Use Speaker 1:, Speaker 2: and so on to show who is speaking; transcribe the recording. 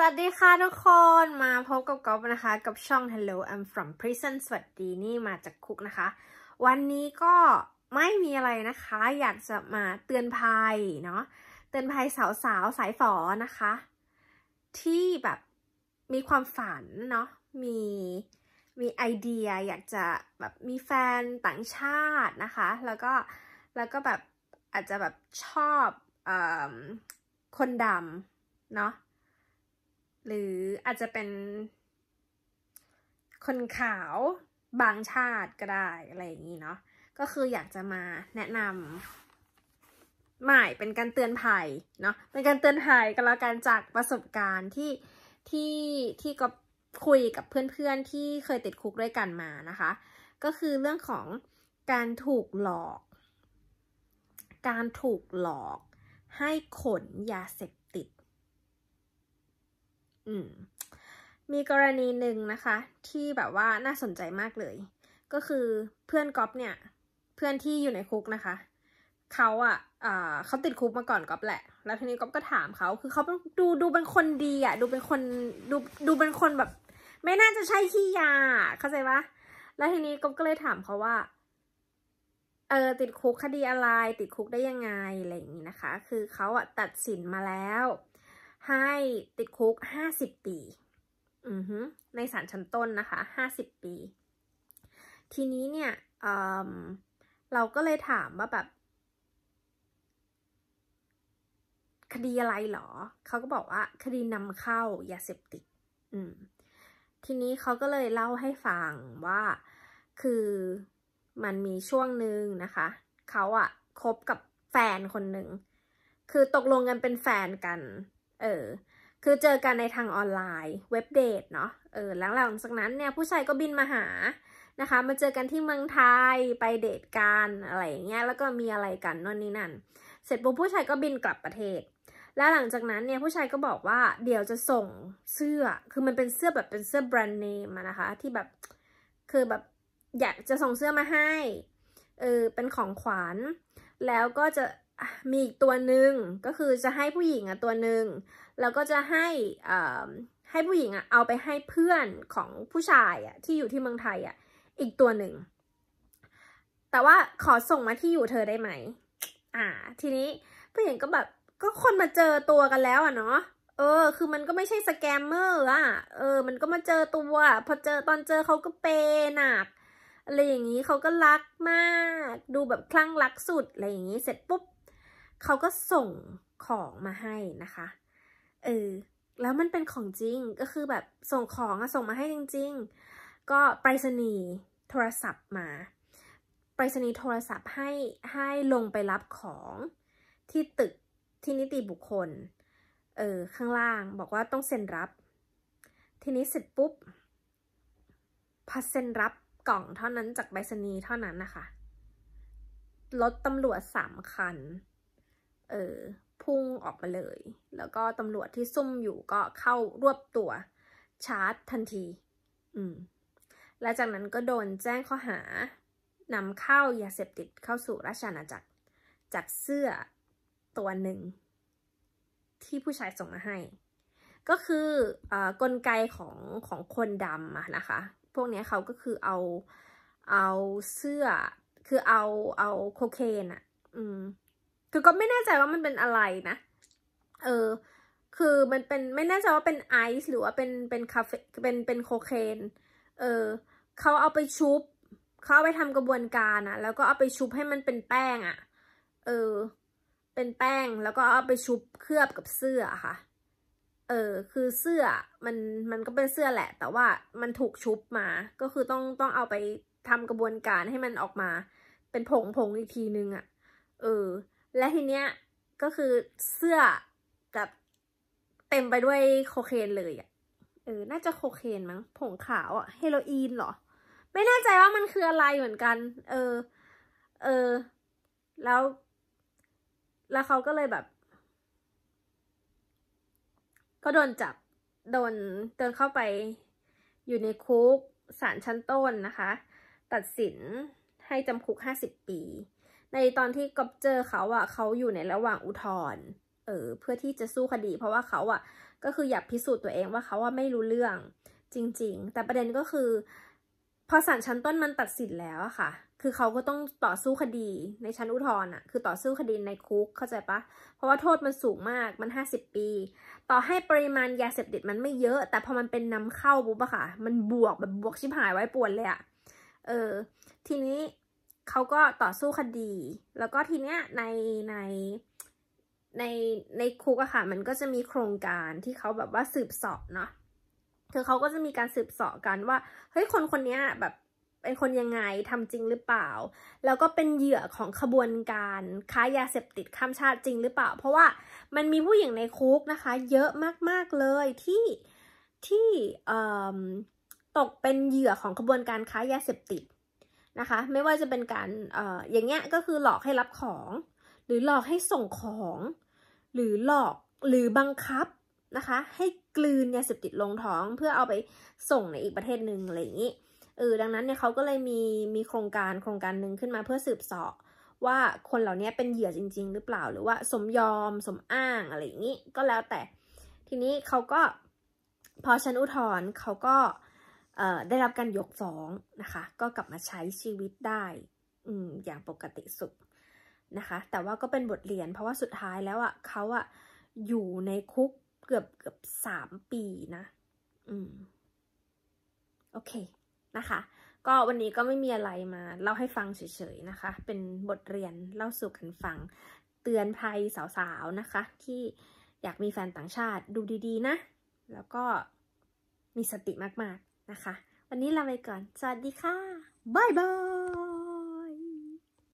Speaker 1: สวัสดีค่ะทุกคนมาพบกับก๊อฟนะคะ กับช่อง Hello I'm from prison สวัสดีนี่มาจากคุกนะคะ วันนี้ก็ไม่มีอะไรนะคะ อยากจะมาเตือนภัยเนาะเตือนภัยสาวๆสสายฝอนะคะ ที่แบบมีความฝันเนาะมีมีไอเดียอยากจะแบบมีแฟนต่างชาตินะคะ แล้วก็แล้วก็แบบอาจจะแบบชอบอคนดำเนาะหรืออาจจะเป็นคนขาวบางชาติก็ได้อะไรอย่างนี้เนาะก็คืออยากจะมาแนะนำใหม่เป็นการเตือนภัยเนาะเป็นการเตือนภัยก็แล้วกันจากประสบการณ์ที่ที่ที่ก็คุยกับเพื่อนๆที่เคยติดคุกด้วยกันมานะคะก็คือเรื่องของการถูกหลอก การถูกหลอกให้ขนยาเสพืมมีกรณีหนึ่งนะคะที่แบบว่าน่าสนใจมากเลย ก็คือเพื่อนก๊อฟเนี่ยเพื่อนที่อยู่ในคุกนะคะเขาอ่ะเขาติดคุกมาก่อนก๊อฟแหละ แล้วทีนี้ก๊อฟก็ถามเขาคือเขาดูดูเป็นคนดีอ่ะ ดูเป็นคนดูดูเป็นคนแบบไม่น่าจะใช่ขี้ยาเข้าใจปะแล้วทีนี้ก๊อฟก็เลยถามเขาว่าเออติดคุกคดีอะไร ติดคุกได้ยังไงอะไรอย่างนี้นะคะ คือเขาอ่ะตัดสินมาแล้วให้ติดคุกห้าสิบปี อือฮึในศาลชั้นต้นนะคะห้าสิบปี ทีนี้เนี่ยเเราก็เลยถามว่าแบบ คดีอะไรหรอ เขาก็บอกว่าคดีนำเข้ายาเสพติดอืม ทีนี้เขาก็เลยเล่าให้ฟังว่า คือมันมีช่วงหนึ่งนะคะ เขาอะคบกับแฟนคนหนึ่ง คือตกลงกันเป็นแฟนกันเออคือเจอกันในทางออนไลน์ เว็บเดทเนาะ เออหลังจากนั้นเนี่ยผู้ชายก็บินมาหานะคะมาเจอกันที่เมืองไทยไปเดทกันอะไรอย่างเงี้ยแล้วก็มีอะไรกันน่นนี่นั่นเสร็จปุ๊บผู้ชายก็บินกลับประเทศ แล้วหลังจากนั้นเนี่ยผู้ชายก็บอกว่าเดี๋ยวจะส่งเสื้อ คือมันเป็นเสื้อแบบเป็นเสื้อแบรนด์เนมนะคะ ที่แบบคือแบบอยากจะส่งเสื้อมาให้เออเป็นของขวัญ แล้วก็จะมีอีกตัวหนึ่งก็คือจะให้ผู้หญิงอ่ะตัวหนึ่งแล้วก็จะให้ ให้ผู้หญิงอ่ะเอาไปให้เพื่อนของผู้ชายอ่ะ ที่อยู่ที่เมืองไทยอ่ะอีกตัวหนึ่งแต่ว่าขอส่งมาที่อยู่เธอได้ไหม อ่าทีนี้ผู้หญิงก็แบบก็คนมาเจอตัวกันแล้วอ่ะเนาะเออ คือมันก็ไม่ใช่สแกมเมอร์อ่ะเออมันก็มาเจอตัวพอเจอตอนเจอเขาก็เปหนักอะไรอย่างนี้เขาก็รักมาก ดูแบบคลั่งรักสุดอะไรอย่างนี้เสร็จปุ๊บเขาก็ส่งของมาให้นะคะ เออ แล้วมันเป็นของจริงก็คือแบบส่งของอะส่งมาให้จริงๆก็ไปรษณีย์โทรศัพท์มา ไปรษณีย์โทรศัพท์ให้ให้ลงไปรับของที่ตึกที่นิติบุคคล เออข้างล่างบอกว่าต้องเซ็นรับ ทีนี้เสร็จปุ๊บพอเซ็นรับกล่องเท่านั้นจากไปรษณีย์เท่านั้นนะคะรถตำรวจสามคันเออพุ่งออกมาเลย แล้วก็ตำรวจที่ซุ่มอยู่ก็เข้ารวบตัว ชาร์จทันที อืมและจากนั้นก็โดนแจ้งข้อหานำเข้ายาเสพติดเข้าสู่ราชอาณาจักรจากเสื้อตัวหนึ่งที่ผู้ชายส่งมาให้ ก็คืออกลไกของของคนดำนะคะ พวกนี้เขาก็คือเอาเอาเสื้อ คือเอาเอาโคเคนอ่ะอืมคือก็ไม่แน่ใจว่ามันเป็นอะไรนะ เออ คือมันเป็นไม่แน่ใจว่าเป็นไอซ์หรือว่าเป็นเป็นคาเฟ่ เป็นเป็นโคเคน เออ เขาเอาไปชุบเขาเอาไปทำกระบวนการอะแล้วก็เอาไปชุบให้มันเป็นแป้งอะเออ เป็นแป้งแล้วก็เอาไปชุบเคลือบกับเสื้อค่ะ เออ คือเสื้อ มัน มันก็เป็นเสื้อแหละ แต่ว่ามันถูกชุบมา ก็คือต้องต้องเอาไปทำกระบวนการให้มันออกมา เป็นผงผงอีกทีนึงอะเออและทีเนี้ยก็คือเสื้อกับ เต็มไปด้วยโคเคนเลยอะเออ น่าจะโคเคนมั้ง ผงขาวอะเฮโรอีนเหรอ ไม่แน่ใจว่ามันคืออะไรเหมือนกัน เออ เออ แล้ว แล้วเขาก็เลยแบบ ก็โดนจับ โดนเดินเข้าไป อยู่ในคุกศาลชั้นต้นนะคะ ตัดสินให้จำคุกห้าสิบปีในตอนที่กอบเจอเขาอะเขาอยู่ในระหว่างอุทธรณ์เออ เพื่อที่จะสู้คดี เพราะว่าเขาอะก็คืออยากพิสูจน์ตัวเองว่าเขาว่าไม่รู้เรื่องจริง ๆ แต่ประเด็นก็คือพอศาลชั้นต้นมันตัดสินแล้วอะค่ะ คือเขาก็ต้องต่อสู้คดีในชั้นอุทธรณ์อะคือต่อสู้คดีในคุกเข้าใจปะ เพราะว่าโทษมันสูงมาก มันห้าสิบปี ต่อให้ปริมาณยาเสพติดมันไม่เยอะ แต่พอมันเป็นนำเข้าบุ๊บอะค่ะ มันบวกแบบบวกชิบหายไว้ปวนเลยอะเออ ทีนี้เขาก็ต่อสู้คดี แล้วก็ทีเนี้ยในในในในคุกอะค่ะ มันก็จะมีโครงการที่เขาแบบว่าสืบสอบเนาะ คือเขาก็จะมีการสืบสอบกันว่าเฮ้ย คนคนนี้แบบเป็นคนยังไงทำจริงหรือเปล่า แล้วก็เป็นเหยื่อของขบวนการค้ายาเสพติดข้ามชาติจริงหรือเปล่า เพราะว่ามันมีผู้หญิงในคุกนะคะ เยอะมากๆเลยที่ที่ตกเป็นเหยื่อของขบวนการค้ายาเสพติดนะคะ ไม่ว่าจะเป็นการออย่างเงี้ยก็คือหลอกให้รับของ หรือหลอกให้ส่งของ หรือหลอกหรือบังคับนะคะ ให้กลืนยาเสพติดลงท้องเพื่อเอาไปส่งในอีกประเทศหนึ่งอะไรอย่างนี้เออดังนั้นเนี่ยเขาก็เลยมีมีโครงการโครงการหนึ่งขึ้นมาเพื่อสืบสอบว่าคนเหล่านี้เป็นเหยื่อจริง ๆ หรือเปล่าหรือว่าสมยอมสมอ้างอะไรอย่างนี้ ก็แล้วแต่ ทีนี้เขาก็พอชั้นอุทธรณ์เขาก็ได้รับการยกฟ้องนะคะ ก็กลับมาใช้ชีวิตได้อย่างปกติสุขนะคะ แต่ว่าก็เป็นบทเรียน เพราะว่าสุดท้ายแล้วอะ่ะเขาอะ่ะอยู่ในคุกเกือบเกือบสามปีนะ อืม โอเค นะคะ ก็วันนี้ก็ไม่มีอะไรมาเล่าให้ฟังเฉยๆนะคะ เป็นบทเรียนเล่าสู่กันฟังเตือนภัยสาวๆนะคะ ที่อยากมีแฟนต่างชาติดูดี ๆ นะ แล้วก็มีสติมากๆนะคะวันนี้ลาไปก่อน สวัสดีค่ะบายบาย